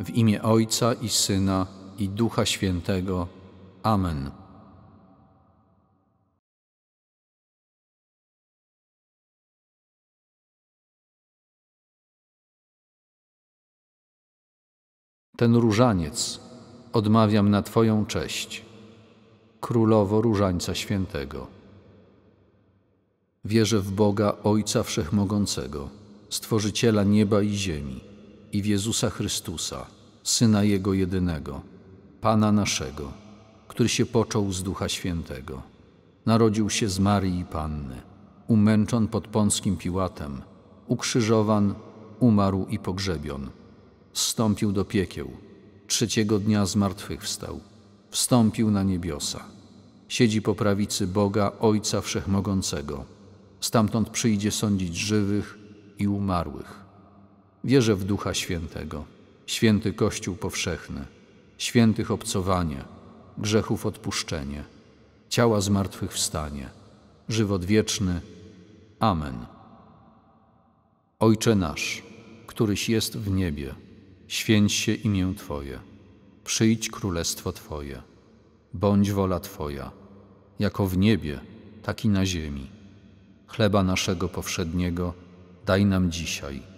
W imię Ojca i Syna i Ducha Świętego. Amen. Ten różaniec odmawiam na Twoją cześć, Królowo Różańca Świętego. Wierzę w Boga Ojca Wszechmogącego, Stworzyciela nieba i ziemi i w Jezusa Chrystusa, Syna Jego jedynego, Pana naszego, który się począł z Ducha Świętego. Narodził się z Marii Panny, umęczon pod Pąskim Piłatem, ukrzyżowan, umarł i pogrzebion. Wstąpił do piekieł, trzeciego dnia zmartwychwstał, wstąpił na niebiosa. Siedzi po prawicy Boga, Ojca Wszechmogącego. Stamtąd przyjdzie sądzić żywych i umarłych. Wierzę w Ducha Świętego, święty Kościół powszechny, świętych obcowanie, grzechów odpuszczenie, ciała zmartwychwstanie, żywot wieczny. Amen. Ojcze nasz, któryś jest w niebie, święć się imię Twoje, przyjdź królestwo Twoje, bądź wola Twoja, jako w niebie, tak i na ziemi. Chleba naszego powszedniego daj nam dzisiaj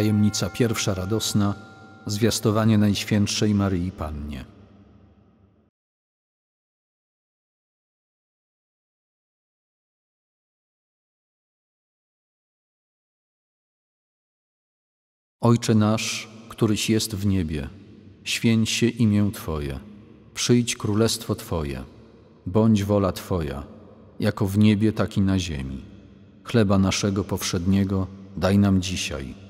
tajemnica pierwsza radosna, zwiastowanie Najświętszej Maryi Pannie. Ojcze nasz, któryś jest w niebie, święć się imię Twoje, przyjdź królestwo Twoje, bądź wola Twoja, jako w niebie, tak i na ziemi. Chleba naszego powszedniego daj nam dzisiaj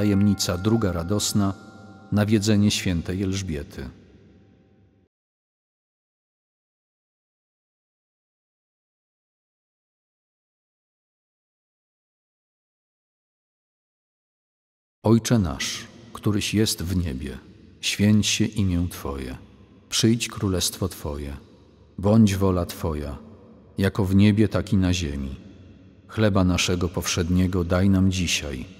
Tajemnica druga radosna, nawiedzenie świętej Elżbiety. Ojcze nasz, któryś jest w niebie, święć się imię Twoje, przyjdź królestwo Twoje, bądź wola Twoja, jako w niebie, tak i na ziemi. Chleba naszego powszedniego daj nam dzisiaj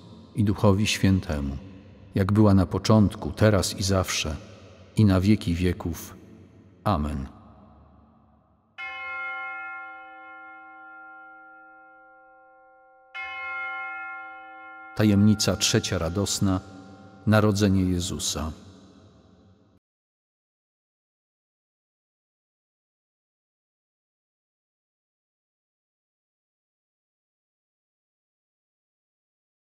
i Duchowi Świętemu, jak była na początku, teraz i zawsze, i na wieki wieków. Amen. Tajemnica trzecia radosna Narodzenie Jezusa.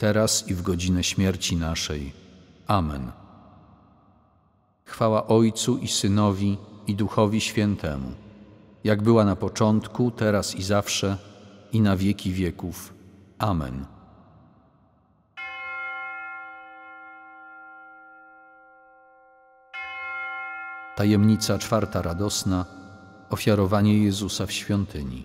teraz i w godzinę śmierci naszej. Amen. Chwała Ojcu i Synowi i Duchowi Świętemu, jak była na początku, teraz i zawsze, i na wieki wieków. Amen. Tajemnica czwarta radosna ofiarowanie Jezusa w świątyni.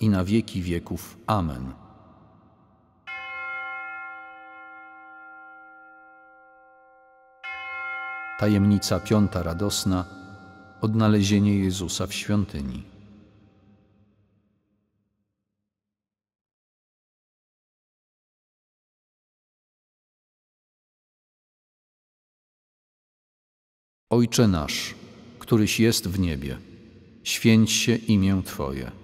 i na wieki wieków. Amen. Tajemnica piąta radosna odnalezienie Jezusa w świątyni. Ojcze nasz, któryś jest w niebie, święć się imię Twoje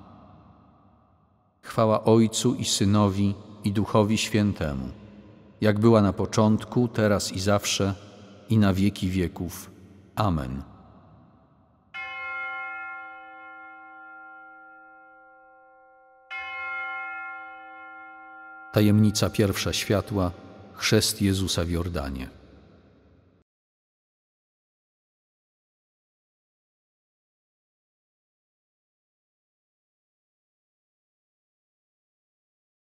Chwała Ojcu i Synowi i Duchowi Świętemu, jak była na początku, teraz i zawsze, i na wieki wieków. Amen. Tajemnica pierwsza światła, chrzest Jezusa w Jordanie.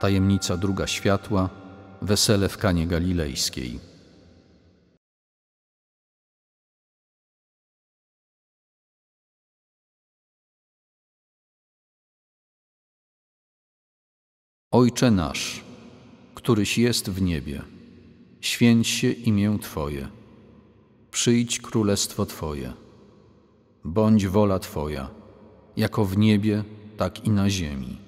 Tajemnica druga światła, wesele w Kanie Galilejskiej. Ojcze nasz, któryś jest w niebie, święć się imię Twoje, przyjdź królestwo Twoje, bądź wola Twoja, jako w niebie, tak i na ziemi.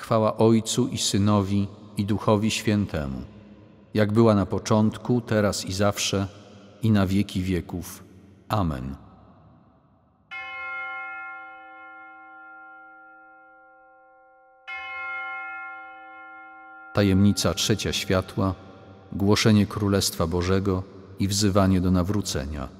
Chwała Ojcu i Synowi i Duchowi Świętemu, jak była na początku, teraz i zawsze, i na wieki wieków. Amen. Tajemnica trzecia światła, głoszenie Królestwa Bożego i wzywanie do nawrócenia.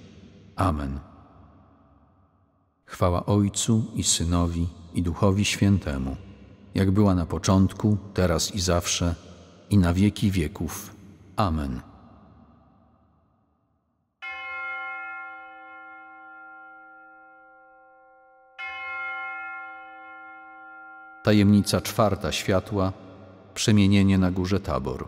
Amen. Chwała Ojcu i Synowi i Duchowi Świętemu, jak była na początku, teraz i zawsze, i na wieki wieków. Amen. Tajemnica czwarta światła przemienienie na górze Tabor.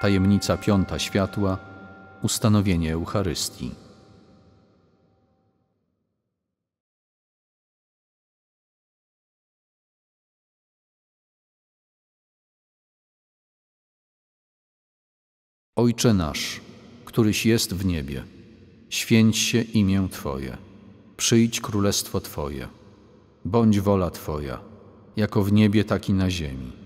Tajemnica piąta światła ustanowienie Eucharystii. Ojcze nasz, któryś jest w niebie, święć się imię Twoje, przyjdź królestwo Twoje, bądź wola Twoja, jako w niebie, tak i na ziemi.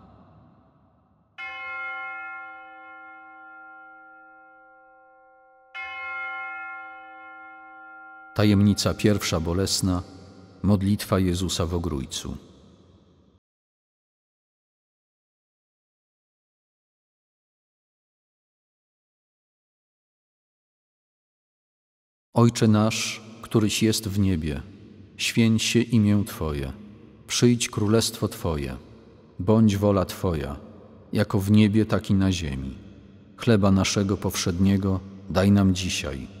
Tajemnica pierwsza bolesna modlitwa Jezusa w ogrójcu. Ojcze nasz, któryś jest w niebie, święć się imię Twoje, przyjdź królestwo Twoje, bądź wola Twoja, jako w niebie, tak i na ziemi. Chleba naszego powszedniego daj nam dzisiaj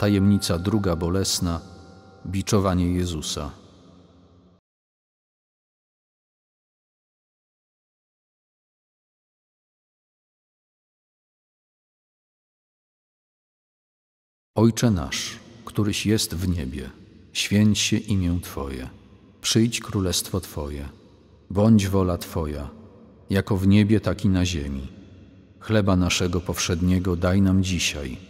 Tajemnica druga bolesna biczowanie Jezusa. Ojcze nasz, któryś jest w niebie, święć się imię Twoje, przyjdź królestwo Twoje, bądź wola Twoja, jako w niebie, tak i na ziemi. Chleba naszego powszedniego daj nam dzisiaj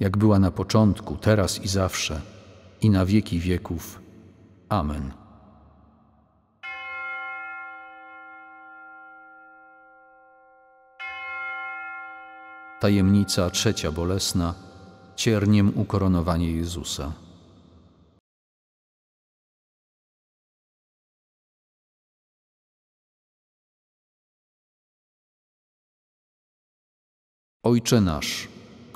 jak była na początku, teraz i zawsze, i na wieki wieków. Amen. Tajemnica trzecia bolesna cierniem ukoronowanie Jezusa. Ojcze nasz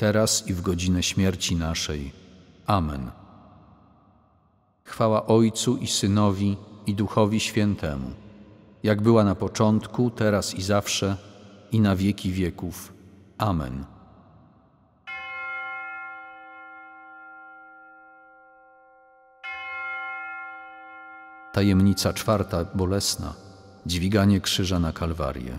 teraz i w godzinę śmierci naszej. Amen. Chwała Ojcu i Synowi i Duchowi Świętemu, jak była na początku, teraz i zawsze, i na wieki wieków. Amen. Tajemnica czwarta, bolesna, dźwiganie krzyża na Kalwarię.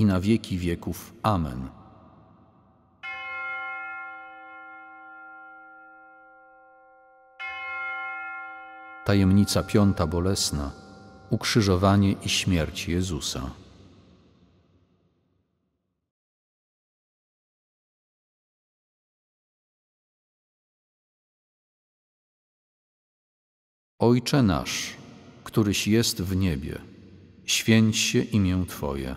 i na wieki wieków. Amen. Tajemnica piąta bolesna ukrzyżowanie i śmierć Jezusa. Ojcze nasz, któryś jest w niebie, święć się imię Twoje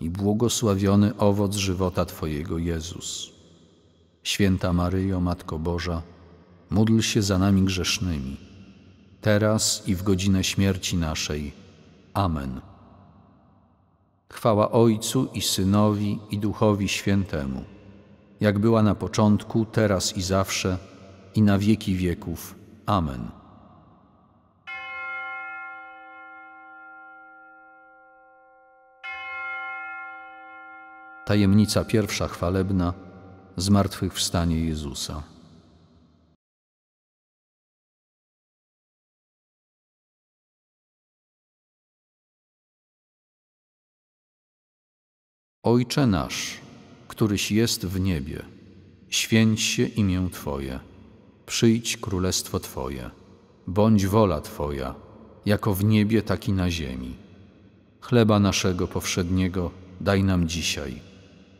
i błogosławiony owoc żywota Twojego, Jezus. Święta Maryjo, Matko Boża, módl się za nami grzesznymi, teraz i w godzinę śmierci naszej. Amen. Chwała Ojcu i Synowi i Duchowi Świętemu, jak była na początku, teraz i zawsze, i na wieki wieków. Amen. Tajemnica pierwsza chwalebna zmartwychwstanie Jezusa. Ojcze nasz, któryś jest w niebie, święć się imię Twoje, przyjdź królestwo Twoje, bądź wola Twoja, jako w niebie, tak i na ziemi. Chleba naszego powszedniego daj nam dzisiaj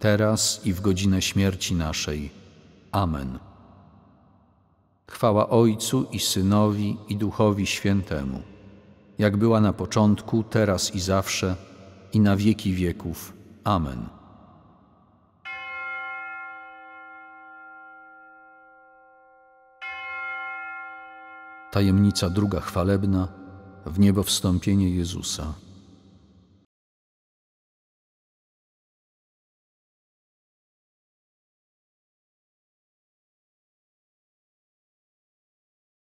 teraz i w godzinę śmierci naszej. Amen. Chwała Ojcu i Synowi i Duchowi Świętemu, jak była na początku, teraz i zawsze, i na wieki wieków. Amen. Tajemnica druga chwalebna w niebo wstąpienie Jezusa.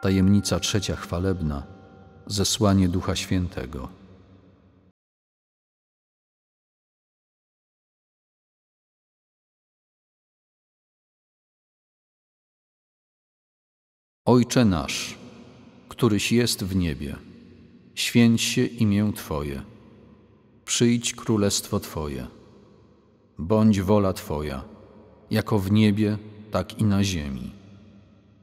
Tajemnica trzecia chwalebna zesłanie Ducha Świętego. Ojcze nasz, któryś jest w niebie, święć się imię Twoje, przyjdź królestwo Twoje, bądź wola Twoja, jako w niebie, tak i na ziemi.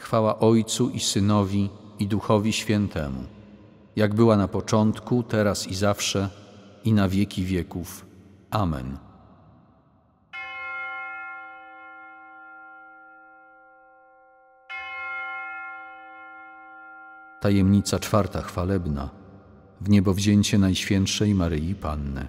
Chwała Ojcu i Synowi i Duchowi Świętemu, jak była na początku, teraz i zawsze, i na wieki wieków. Amen. Tajemnica czwarta chwalebna w niebowzięcie Najświętszej Maryi Panny.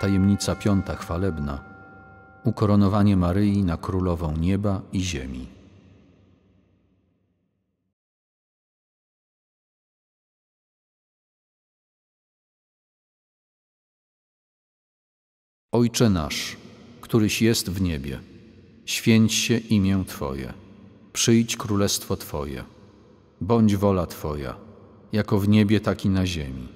Tajemnica piąta chwalebna. Ukoronowanie Maryi na królową nieba i ziemi. Ojcze nasz, któryś jest w niebie, święć się imię Twoje, przyjdź królestwo Twoje, bądź wola Twoja, jako w niebie, tak i na ziemi.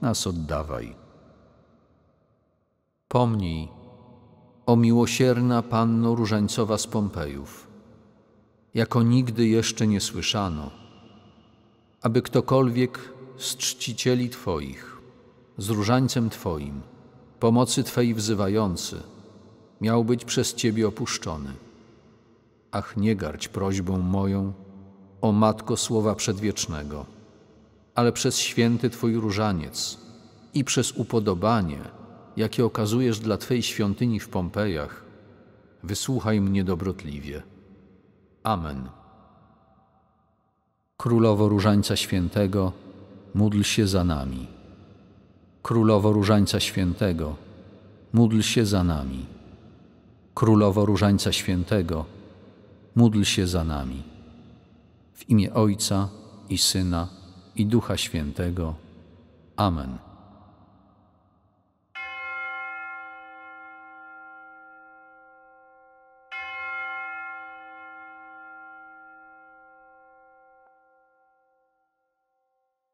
nas oddawaj. Pomnij, o miłosierna Panno Różańcowa z Pompejów, jako nigdy jeszcze nie słyszano, aby ktokolwiek z czcicieli Twoich, z różańcem Twoim, pomocy Twej wzywający, miał być przez Ciebie opuszczony. Ach, nie garć prośbą moją, o Matko Słowa Przedwiecznego ale przez święty Twój różaniec i przez upodobanie, jakie okazujesz dla twojej świątyni w Pompejach, wysłuchaj mnie dobrotliwie. Amen. Królowo Różańca Świętego, módl się za nami. Królowo Różańca Świętego, módl się za nami. Królowo Różańca Świętego, módl się za nami. W imię Ojca i Syna i Ducha Świętego. Amen.